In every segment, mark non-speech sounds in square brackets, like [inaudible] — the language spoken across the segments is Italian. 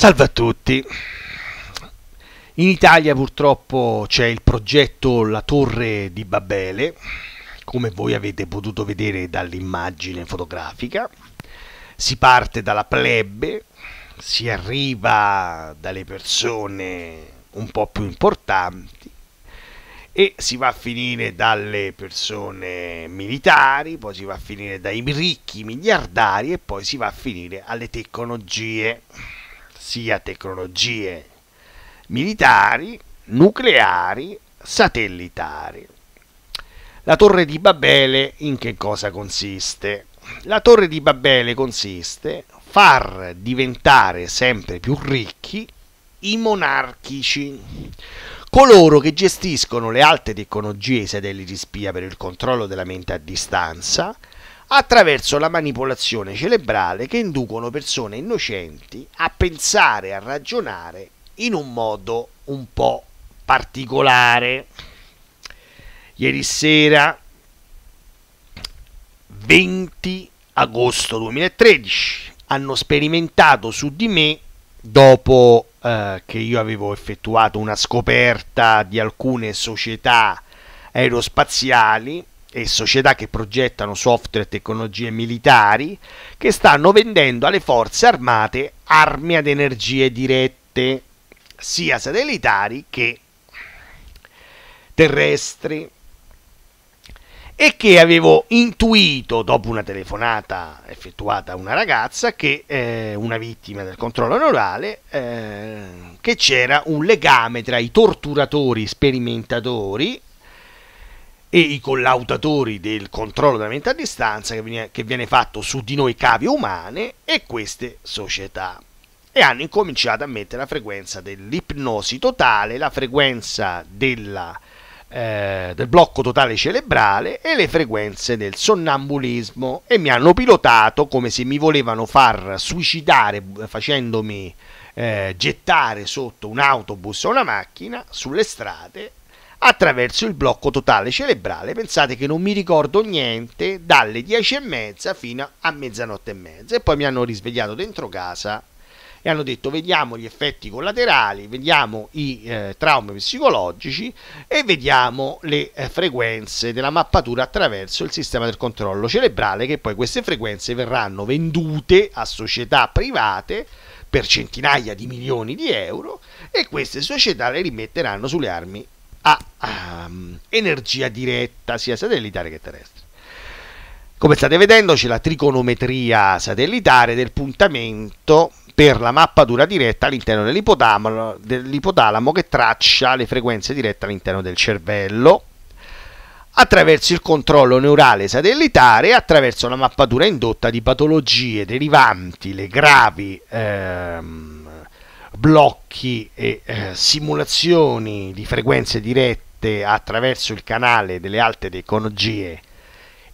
Salve a tutti. In Italia purtroppo c'è il progetto La Torre di Babele, come voi avete potuto vedere dall'immagine fotografica. Si parte dalla plebe, si arriva dalle persone un po' più importanti e si va a finire dalle persone militari, poi si va a finire dai ricchi miliardari e poi si va a finire alle tecnologie sia tecnologie militari, nucleari, satellitari. La torre di Babele in che cosa consiste? La torre di Babele consiste far diventare sempre più ricchi i monarchici, coloro che gestiscono le alte tecnologie e i satelliti spia per il controllo della mente a distanza, attraverso la manipolazione cerebrale che inducono persone innocenti a pensare, a ragionare in un modo un po' particolare. Ieri sera, 20 agosto 2013, hanno sperimentato su di me, dopo eh, che io avevo effettuato una scoperta di alcune società aerospaziali, e società che progettano software e tecnologie militari che stanno vendendo alle forze armate armi ad energie dirette, sia satellitari che terrestri e che avevo intuito dopo una telefonata effettuata a una ragazza che eh, una vittima del controllo neurale eh, che c'era un legame tra i torturatori sperimentatori e i collautatori del controllo della mente a distanza che viene, che viene fatto su di noi cave umane e queste società e hanno incominciato a mettere la frequenza dell'ipnosi totale, la frequenza della, eh, del blocco totale cerebrale e le frequenze del sonnambulismo e mi hanno pilotato come se mi volevano far suicidare facendomi eh, gettare sotto un autobus o una macchina sulle strade attraverso il blocco totale cerebrale. Pensate che non mi ricordo niente dalle 10 e mezza fino a mezzanotte e mezza e poi mi hanno risvegliato dentro casa e hanno detto vediamo gli effetti collaterali, vediamo i eh, traumi psicologici e vediamo le eh, frequenze della mappatura attraverso il sistema del controllo cerebrale che poi queste frequenze verranno vendute a società private per centinaia di milioni di euro e queste società le rimetteranno sulle armi a um, energia diretta sia satellitare che terrestre. Come state vedendo c'è la trigonometria satellitare del puntamento per la mappatura diretta all'interno dell'ipotalamo, dell'ipotalamo che traccia le frequenze dirette all'interno del cervello attraverso il controllo neurale satellitare e attraverso la mappatura indotta di patologie derivanti le gravi ehm, blocchi e eh, simulazioni di frequenze dirette attraverso il canale delle alte tecnologie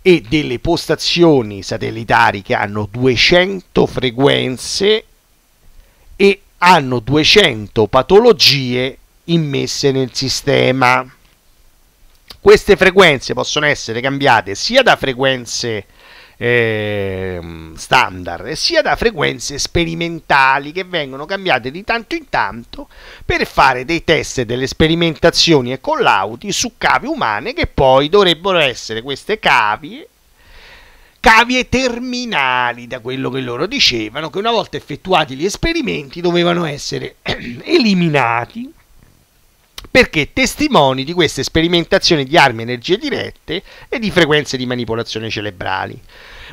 e delle postazioni satellitari che hanno 200 frequenze e hanno 200 patologie immesse nel sistema. Queste frequenze possono essere cambiate sia da frequenze eh, standard, sia da frequenze sperimentali che vengono cambiate di tanto in tanto per fare dei test, e delle sperimentazioni e collaudi su cavi umane che poi dovrebbero essere queste cavie cavie terminali da quello che loro dicevano che una volta effettuati gli esperimenti dovevano essere [clears throat] eliminati perché testimoni di queste sperimentazioni di armi energie dirette e di frequenze di manipolazione cerebrali.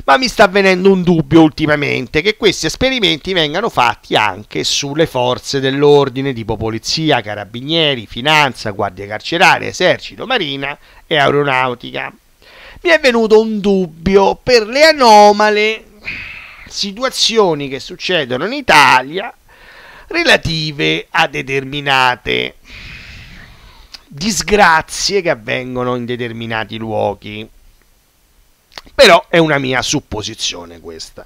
Ma mi sta venendo un dubbio ultimamente che questi esperimenti vengano fatti anche sulle forze dell'ordine tipo polizia, carabinieri, finanza, guardia carceraria, esercito, marina e aeronautica. Mi è venuto un dubbio per le anomale situazioni che succedono in Italia relative a determinate disgrazie che avvengono in determinati luoghi. Però è una mia supposizione questa.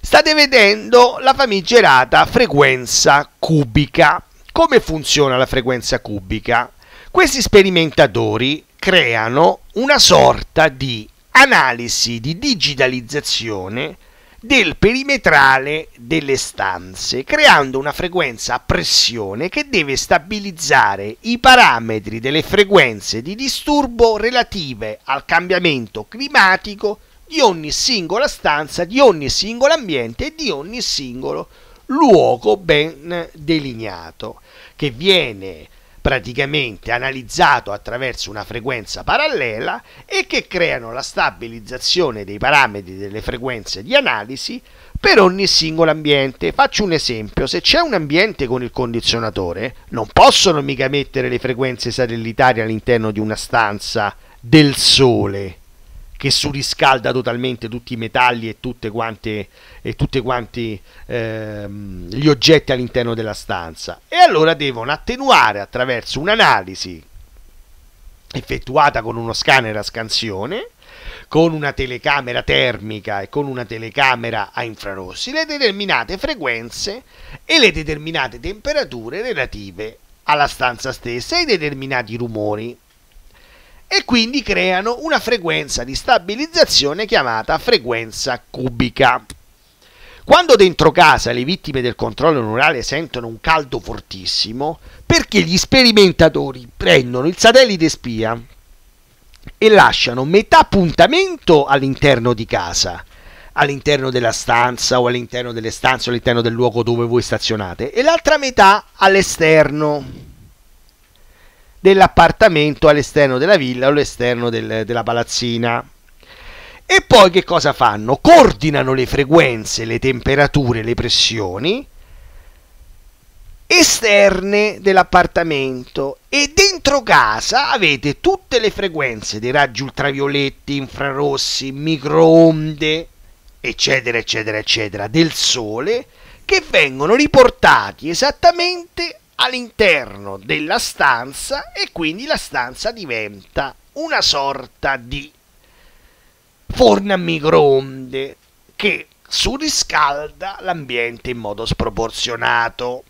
State vedendo la famigerata frequenza cubica. Come funziona la frequenza cubica? Questi sperimentatori creano una sorta di analisi di digitalizzazione del perimetrale delle stanze, creando una frequenza a pressione che deve stabilizzare i parametri delle frequenze di disturbo relative al cambiamento climatico di ogni singola stanza, di ogni singolo ambiente e di ogni singolo luogo ben delineato, che viene praticamente analizzato attraverso una frequenza parallela e che creano la stabilizzazione dei parametri delle frequenze di analisi per ogni singolo ambiente. Faccio un esempio, se c'è un ambiente con il condizionatore, non possono mica mettere le frequenze satellitari all'interno di una stanza del sole che surriscalda totalmente tutti i metalli e tutte quante, e tutte quanti ehm, gli oggetti all'interno della stanza. E allora devono attenuare attraverso un'analisi effettuata con uno scanner a scansione, con una telecamera termica e con una telecamera a infrarossi, le determinate frequenze e le determinate temperature relative alla stanza stessa e i determinati rumori e quindi creano una frequenza di stabilizzazione chiamata frequenza cubica. Quando dentro casa le vittime del controllo neurale sentono un caldo fortissimo, perché gli sperimentatori prendono il satellite spia e lasciano metà appuntamento all'interno di casa, all'interno della stanza o all'interno delle stanze o all'interno del luogo dove voi stazionate, e l'altra metà all'esterno dell'appartamento all'esterno della villa o all'esterno del, della palazzina. E poi che cosa fanno? Coordinano le frequenze, le temperature, le pressioni esterne dell'appartamento e dentro casa avete tutte le frequenze dei raggi ultravioletti, infrarossi, microonde, eccetera, eccetera, eccetera, del sole che vengono riportati esattamente all'interno della stanza e quindi la stanza diventa una sorta di forno a microonde che surriscalda l'ambiente in modo sproporzionato.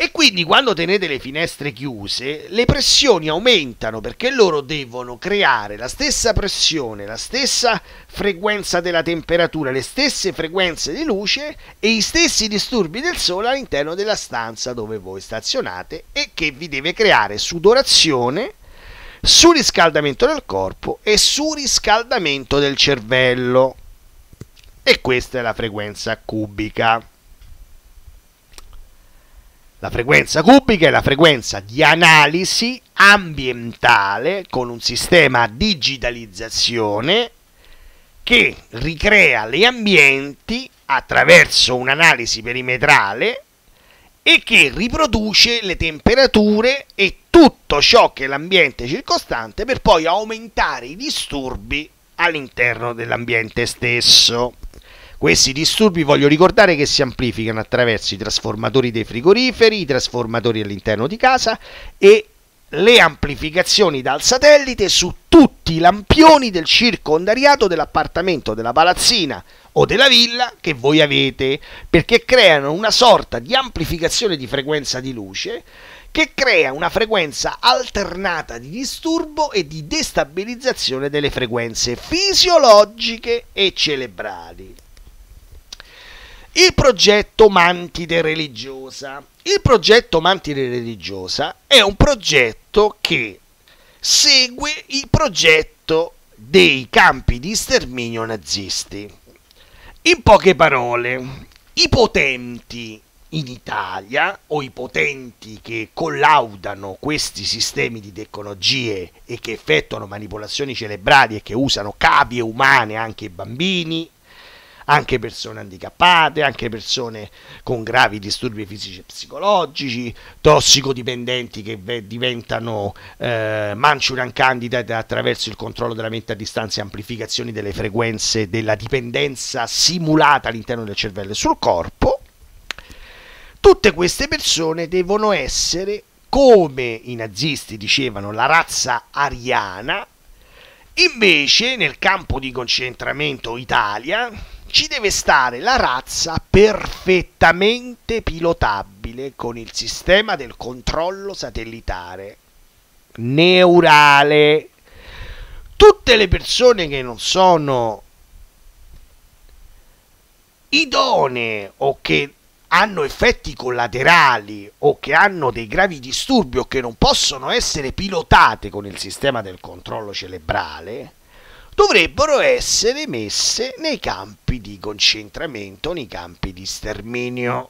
E quindi quando tenete le finestre chiuse, le pressioni aumentano perché loro devono creare la stessa pressione, la stessa frequenza della temperatura, le stesse frequenze di luce e gli stessi disturbi del sole all'interno della stanza dove voi stazionate e che vi deve creare sudorazione, surriscaldamento del corpo e surriscaldamento del cervello. E questa è la frequenza cubica. La frequenza cubica è la frequenza di analisi ambientale con un sistema a digitalizzazione che ricrea gli ambienti attraverso un'analisi perimetrale e che riproduce le temperature e tutto ciò che è l'ambiente circostante per poi aumentare i disturbi all'interno dell'ambiente stesso. Questi disturbi voglio ricordare che si amplificano attraverso i trasformatori dei frigoriferi, i trasformatori all'interno di casa e le amplificazioni dal satellite su tutti i lampioni del circondariato dell'appartamento, della palazzina o della villa che voi avete, perché creano una sorta di amplificazione di frequenza di luce che crea una frequenza alternata di disturbo e di destabilizzazione delle frequenze fisiologiche e cerebrali. Il progetto Mantide Religiosa. Il progetto Mantide Religiosa è un progetto che segue il progetto dei campi di sterminio nazisti. In poche parole, i potenti in Italia o i potenti che collaudano questi sistemi di tecnologie e che effettuano manipolazioni cerebrali e che usano cavie umane anche ai bambini anche persone handicappate, anche persone con gravi disturbi fisici e psicologici, tossicodipendenti che diventano eh, Manchurian candidate attraverso il controllo della mente a distanza e amplificazioni delle frequenze della dipendenza simulata all'interno del cervello e sul corpo. Tutte queste persone devono essere, come i nazisti dicevano, la razza ariana, Invece nel campo di concentramento Italia, ci deve stare la razza perfettamente pilotabile con il sistema del controllo satellitare neurale. Tutte le persone che non sono idonee o che hanno effetti collaterali o che hanno dei gravi disturbi o che non possono essere pilotate con il sistema del controllo cerebrale dovrebbero essere messe nei campi di concentramento, nei campi di sterminio.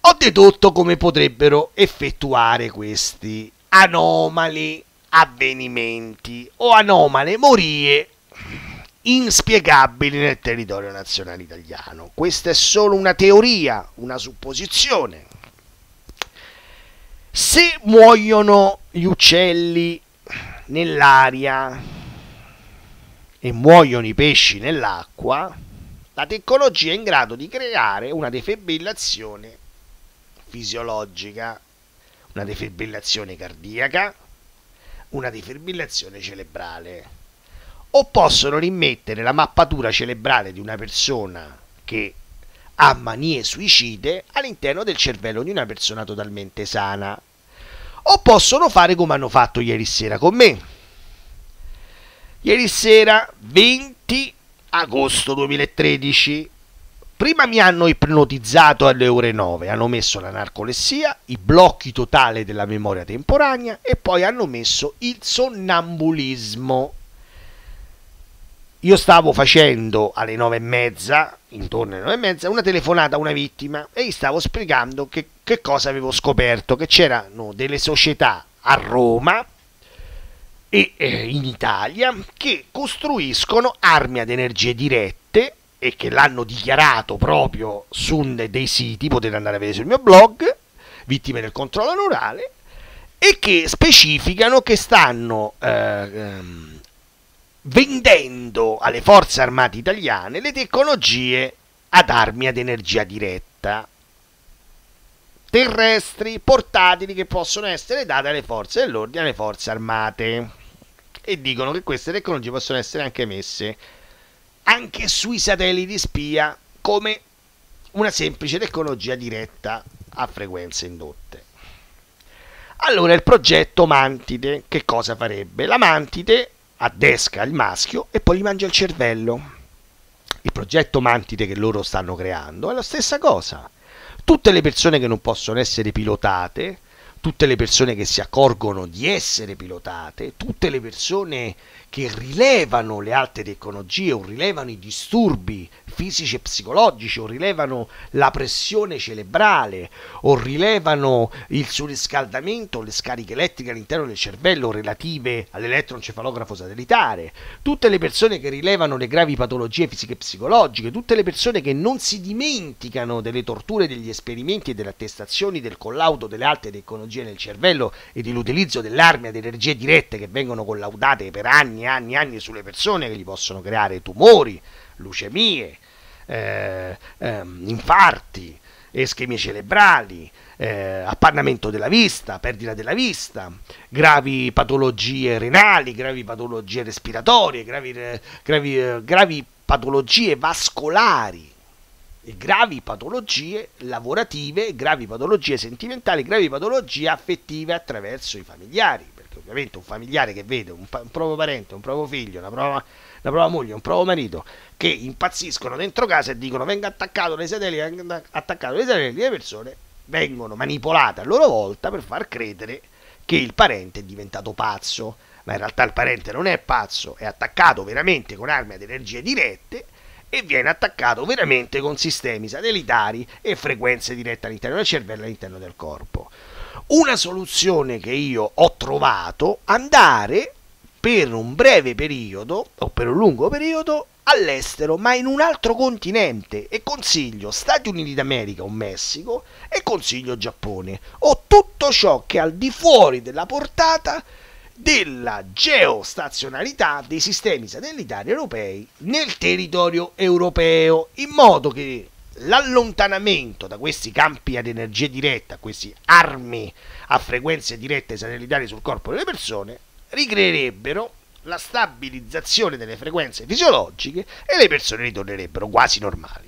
Ho dedotto come potrebbero effettuare questi anomali avvenimenti o anomale morie inspiegabili nel territorio nazionale italiano. Questa è solo una teoria, una supposizione. Se muoiono gli uccelli nell'aria e muoiono i pesci nell'acqua, la tecnologia è in grado di creare una defibrillazione fisiologica, una defibrillazione cardiaca, una defibrillazione cerebrale. O possono rimettere la mappatura cerebrale di una persona che ha manie suicide all'interno del cervello di una persona totalmente sana o possono fare come hanno fatto ieri sera con me. Ieri sera 20 agosto 2013 prima mi hanno ipnotizzato alle ore 9, hanno messo la narcolessia, i blocchi totali della memoria temporanea e poi hanno messo il sonnambulismo io stavo facendo alle nove e mezza, intorno alle nove e mezza, una telefonata a una vittima e gli stavo spiegando che, che cosa avevo scoperto, che c'erano delle società a Roma e eh, in Italia che costruiscono armi ad energie dirette e che l'hanno dichiarato proprio su dei siti, potete andare a vedere sul mio blog, vittime del controllo rurale, e che specificano che stanno... Eh, ehm, vendendo alle forze armate italiane le tecnologie ad armi ad energia diretta terrestri portatili che possono essere date alle forze dell'ordine alle forze armate e dicono che queste tecnologie possono essere anche messe anche sui satelliti spia come una semplice tecnologia diretta a frequenze indotte. Allora il progetto Mantide che cosa farebbe? La Mantide addesca il maschio e poi gli mangia il cervello. Il progetto Mantide che loro stanno creando è la stessa cosa. Tutte le persone che non possono essere pilotate tutte le persone che si accorgono di essere pilotate, tutte le persone che rilevano le alte tecnologie o rilevano i disturbi fisici e psicologici o rilevano la pressione cerebrale o rilevano il surriscaldamento, le scariche elettriche all'interno del cervello relative all'elettroencefalografo satellitare, tutte le persone che rilevano le gravi patologie fisiche e psicologiche, tutte le persone che non si dimenticano delle torture, degli esperimenti e delle attestazioni del collaudo delle alte tecnologie patologie nel cervello e dell'utilizzo dell'armi ad energie dirette che vengono collaudate per anni e anni e anni sulle persone che gli possono creare tumori, leucemie, eh, eh, infarti, ischemie cerebrali, eh, appannamento della vista, perdita della vista, gravi patologie renali, gravi patologie respiratorie, gravi, eh, gravi, eh, gravi patologie vascolari gravi patologie lavorative, gravi patologie sentimentali, gravi patologie affettive attraverso i familiari, perché ovviamente un familiare che vede un, un proprio parente, un proprio figlio, una propria, una propria, moglie, un proprio marito che impazziscono dentro casa e dicono venga attaccato le sedeli, venga attaccato le sedeli, le persone vengono manipolate a loro volta per far credere che il parente è diventato pazzo, ma in realtà il parente non è pazzo, è attaccato veramente con armi ad energie dirette e viene attaccato veramente con sistemi satellitari e frequenze dirette all'interno del cervello e all'interno del corpo. Una soluzione che io ho trovato, andare per un breve periodo o per un lungo periodo all'estero, ma in un altro continente e consiglio Stati Uniti d'America o Messico e consiglio Giappone o tutto ciò che è al di fuori della portata della geostazionalità dei sistemi satellitari europei nel territorio europeo, in modo che l'allontanamento da questi campi ad energia diretta, queste armi a frequenze dirette satellitari sul corpo delle persone, ricreerebbero la stabilizzazione delle frequenze fisiologiche e le persone ritornerebbero quasi normali.